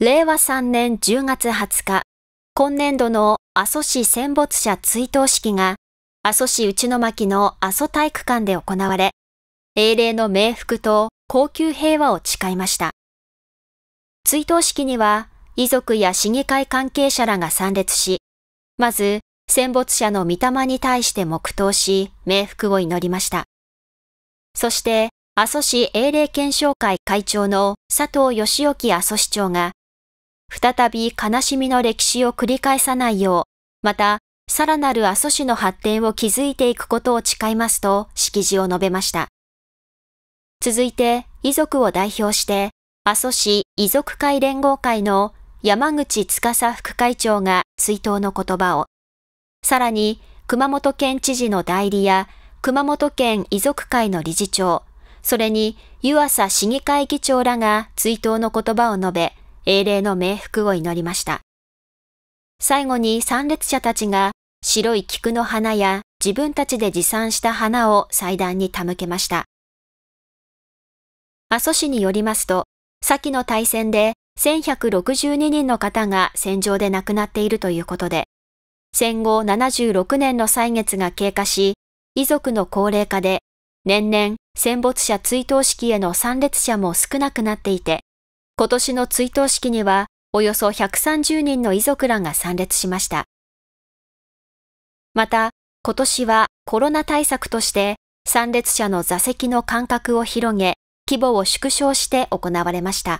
令和3年10月20日、今年度の阿蘇市戦没者追悼式が、阿蘇市内巻の阿蘇体育館で行われ、英霊の冥福と高級平和を誓いました。追悼式には、遺族や市議会関係者らが参列し、まず、戦没者の御霊に対して黙祷し、冥福を祈りました。そして、阿蘇市英霊検証会会長の佐藤義之阿蘇市長が、再び悲しみの歴史を繰り返さないよう、また、さらなる阿蘇市の発展を築いていくことを誓いますと式辞を述べました。続いて、遺族を代表して、阿蘇市遺族会連合会の山口司副会長が追悼の言葉を、さらに熊本県知事の代理や熊本県遺族会の理事長、それに湯浅市議会議長らが追悼の言葉を述べ、英霊の冥福を祈りました。最後に参列者たちが白い菊の花や自分たちで持参した花を祭壇に手向けました。阿蘇市によりますと、先の大戦で1162人の方が戦場で亡くなっているということで、戦後76年の歳月が経過し、遺族の高齢化で年々戦没者追悼式への参列者も少なくなっていて、今年の追悼式にはおよそ130人の遺族らが参列しました。また、今年はコロナ対策として参列者の座席の間隔を広げ、規模を縮小して行われました。